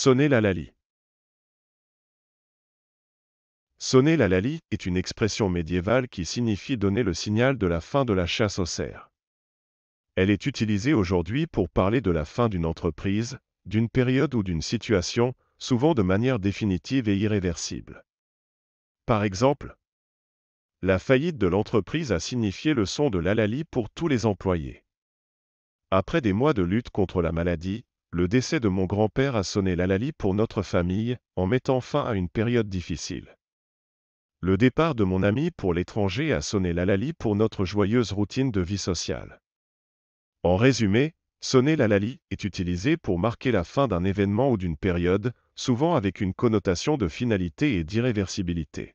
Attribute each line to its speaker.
Speaker 1: Sonner l'alali
Speaker 2: Sonner la est une expression médiévale qui signifie donner le signal de la fin de la chasse aux cerfs. Elle est utilisée aujourd'hui pour parler de la fin d'une entreprise, d'une période ou d'une situation, souvent de manière définitive et irréversible. Par exemple, la faillite de l'entreprise a signifié le son de l'alali pour tous les employés. Après des mois de lutte contre la maladie, le décès de mon grand-père a sonné l'alali pour notre famille, en mettant fin à une période difficile. Le départ de mon ami pour l'étranger a sonné l'alali pour notre joyeuse routine de vie sociale. En résumé, sonner l'alali est utilisé pour marquer la fin d'un événement ou d'une période, souvent avec une connotation de finalité et d'irréversibilité.